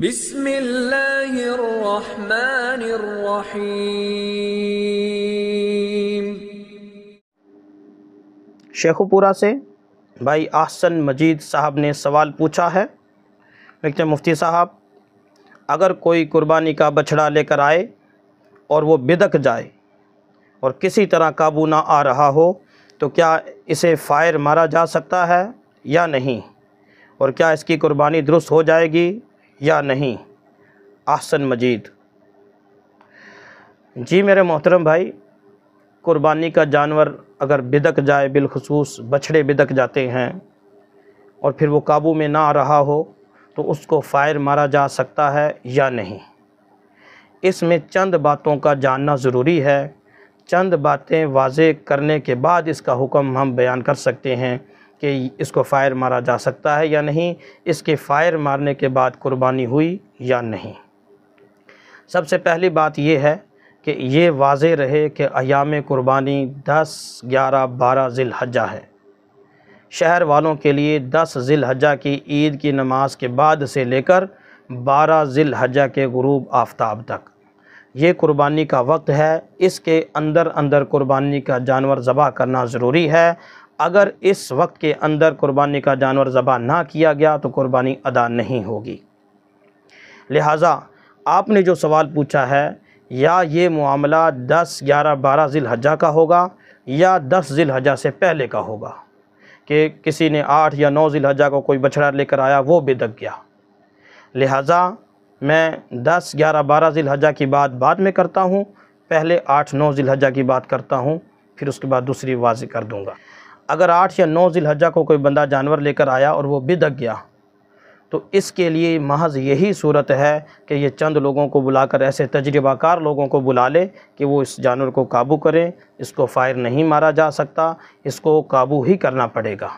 بسم اللہ الرحمن الرحیم شیخو پورہ سے بھائی احسن مجید صاحب نے سوال پوچھا ہے لکھتے مفتی صاحب اگر کوئی قربانی کا بچھڑا لے کر آئے اور وہ بدک جائے اور کسی طرح قابو نہ آ رہا ہو تو کیا اسے فائر مارا جا سکتا ہے یا نہیں اور کیا اس کی قربانی درست ہو جائے گی یا نہیں احسن مجید جی میرے محترم بھائی قربانی کا جانور اگر بدک جائے بالخصوص بچھڑے بدک جاتے ہیں اور پھر وہ قابو میں نہ آ رہا ہو تو اس کو فائر مارا جا سکتا ہے یا نہیں اس میں چند باتوں کا جاننا ضروری ہے چند باتیں واضح کرنے کے بعد اس کا حکم ہم بیان کر سکتے ہیں کہ اس کو فائر مارا جا سکتا ہے یا نہیں اس کے فائر مارنے کے بعد قربانی ہوئی یا نہیں سب سے پہلی بات یہ ہے کہ یہ واضح رہے کہ ایام قربانی دس گیارہ بارہ ذی الحجہ ہے شہر والوں کے لیے دس ذی الحجہ کی عید کی نماز کے بعد سے لے کر بارہ ذی الحجہ کے غروب آفتاب تک یہ قربانی کا وقت ہے اس کے اندر اندر قربانی کا جانور ذبح کرنا ضروری ہے اگر اس وقت کے اندر قربانی کا جانور ذبح نہ کیا گیا تو قربانی ادا نہیں ہوگی لہٰذا آپ نے جو سوال پوچھا ہے یا یہ معاملہ دس گیارہ بارہ ذی الحجہ کا ہوگا یا دس ذی الحجہ سے پہلے کا ہوگا کہ کسی نے آٹھ یا نو ذی الحجہ کو کوئی بچڑا لے کر آیا وہ بھی دک گیا لہٰذا میں دس گیارہ بارہ ذی الحجہ کی بات بعد میں کرتا ہوں پہلے آٹھ نو ذی الحجہ کی بات کرتا ہوں پھر اس کے بعد دوسری واضح کر دوں گا اگر آٹھ یا نو ذالحجہ کو کوئی بندہ جانور لے کر آیا اور وہ بدک گیا تو اس کے لیے محض یہی صورت ہے کہ یہ چند لوگوں کو بلا کر ایسے تجربہ کار لوگوں کو بلا لے کہ وہ اس جانور کو قابو کریں اس کو فائر نہیں مارا جا سکتا اس کو قابو ہی کرنا پڑے گا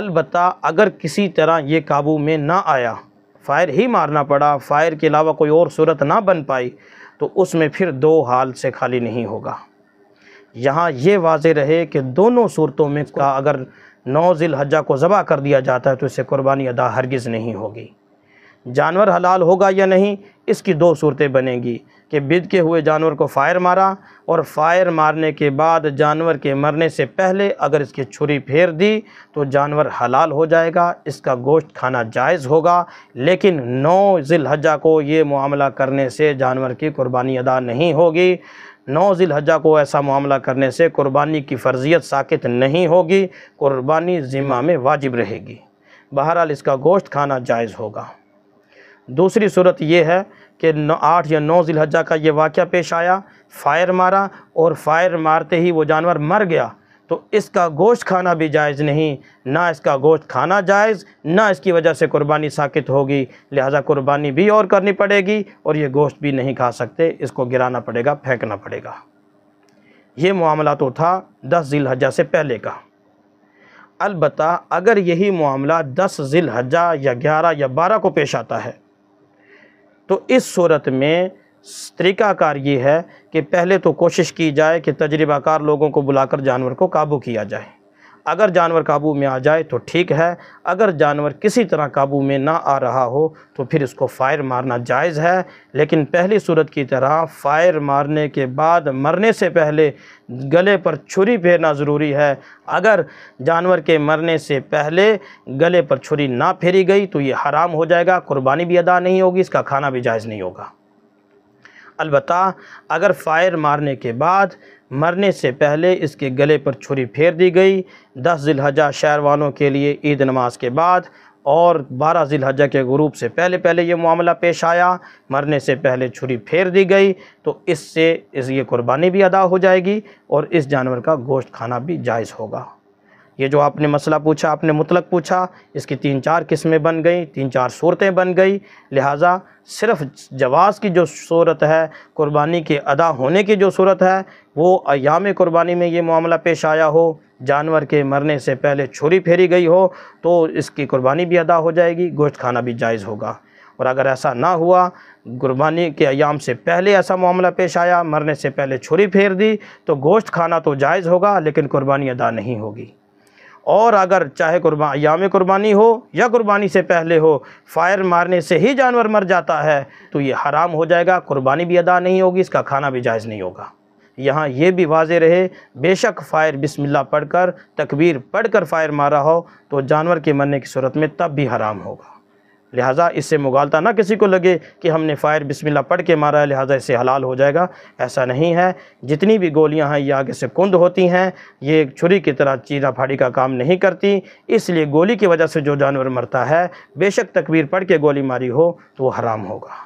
البتہ اگر کسی طرح یہ قابو میں نہ آیا فائر ہی مارنا پڑا فائر کے علاوہ کوئی اور صورت نہ بن پائی تو اس میں پھر دو حال سے خالی نہیں ہوگا یہاں یہ واضح رہے کہ دونوں صورتوں میں کا اگر نو ذی الحجہ کو ذبح کر دیا جاتا ہے تو اسے قربانی ادا ہرگز نہیں ہوگی جانور حلال ہوگا یا نہیں اس کی دو صورتیں بنیں گی کہ بد کے ہوئے جانور کو فائر مارا اور فائر مارنے کے بعد جانور کے مرنے سے پہلے اگر اس کی چھری پھیر دی تو جانور حلال ہو جائے گا اس کا گوشت کھانا جائز ہوگا لیکن نو ذی الحجہ کو یہ معاملہ کرنے سے جانور کی قربانی ادا نہیں ہوگی نو ذی الحجہ کو ایسا معاملہ کرنے سے قربانی کی فرضیت ساکت نہیں ہوگی قربانی ذمہ میں واجب رہے گی بہرحال اس کا گوشت کھانا جائز ہوگا دوسری صورت یہ ہے کہ آٹھ یا نو ذی الحجہ کا یہ واقعہ پیش آیا فائر مارا اور فائر مارتے ہی وہ جانور مر گیا تو اس کا گوشت کھانا بھی جائز نہیں نہ اس کا گوشت کھانا جائز نہ اس کی وجہ سے قربانی ساکت ہوگی لہٰذا قربانی بھی اور کرنی پڑے گی اور یہ گوشت بھی نہیں کھا سکتے اس کو گرانا پڑے گا پھینکنا پڑے گا یہ معاملہ تو تھا دس ذی الحجہ سے پہلے کا البتہ اگر یہی معاملہ دس ذی الحجہ یا گیارہ یا بارہ کو پیش آتا ہے تو اس صورت میں طریقہ کار یہ ہے کہ پہلے تو کوشش کی جائے کہ تجربہ کار لوگوں کو بلا کر جانور کو قابو کیا جائے اگر جانور قابو میں آ جائے تو ٹھیک ہے اگر جانور کسی طرح قابو میں نہ آ رہا ہو تو پھر اس کو فائر مارنا جائز ہے لیکن پہلی صورت کی طرح فائر مارنے کے بعد مرنے سے پہلے گلے پر چھری پھیرنا ضروری ہے اگر جانور کے مرنے سے پہلے گلے پر چھری نہ پھیری گئی تو یہ حرام ہو جائے گا قربانی بھی ادا نہیں ہوگی اس کا کھانا بھی جائز نہیں ہوگا البتہ اگر فائر مارنے کے بعد مرنے سے پہلے اس کے گلے پر چھری پھیر دی گئی دس ذی الحجہ والوں کے لیے عید نماز کے بعد اور بارہ ذی الحجہ کے غروب سے پہلے پہلے یہ معاملہ پیش آیا مرنے سے پہلے چھری پھیر دی گئی تو اس سے اس یہ قربانی بھی ادا ہو جائے گی اور اس جانور کا گوشت کھانا بھی جائز ہوگا یہ جو آپ نے مسئلہ پوچھا آپ نے مطلق پوچھا اس کی تین چار قسمیں بن گئیں تین چار صورتیں بن گئیں لہٰذا صرف جواز کی جو صورت ہے قربانی کے ادا ہونے کی جو صورت ہے وہ ایام قربانی میں یہ معاملہ پیش آیا ہو جانور کے مرنے سے پہلے چھری پھیری گئی ہو تو اس کی قربانی بھی ادا ہو جائے گی گوشت کھانا بھی جائز ہوگا اور اگر ایسا نہ ہوا قربانی کے ایام سے پہلے ایسا معاملہ پیش آیا مرنے سے پہلے چھری پھیر دی تو گوشت کھانا تو جائز ہوگا لیکن قربانی ادا نہیں ہوگی اور اگر چاہے قربان یام قربانی ہو یا قربانی سے پہلے ہو فائر مارنے سے ہی جانور مر جاتا ہے تو یہ حرام ہو جائے گا قربانی بھی ادا نہیں ہوگی اس کا کھانا بھی جائز نہیں ہوگا یہاں یہ بھی واضح رہے بے شک فائر بسم اللہ پڑھ کر تکبیر پڑھ کر فائر مارا ہو تو جانور کے مرنے کی صورت میں تب بھی حرام ہوگا لہٰذا اس سے مغالطہ نہ کسی کو لگے کہ ہم نے فائر بسم اللہ پڑھ کے مارا ہے لہٰذا اس سے حلال ہو جائے گا ایسا نہیں ہے جتنی بھی گولیاں ہیں یہ آگے سے کند ہوتی ہیں یہ چھری کی طرح چیرا پھاڑی کا کام نہیں کرتی اس لیے گولی کی وجہ سے جو جانور مرتا ہے بے شک تکبیر پڑھ کے گولی ماری ہو تو وہ حرام ہوگا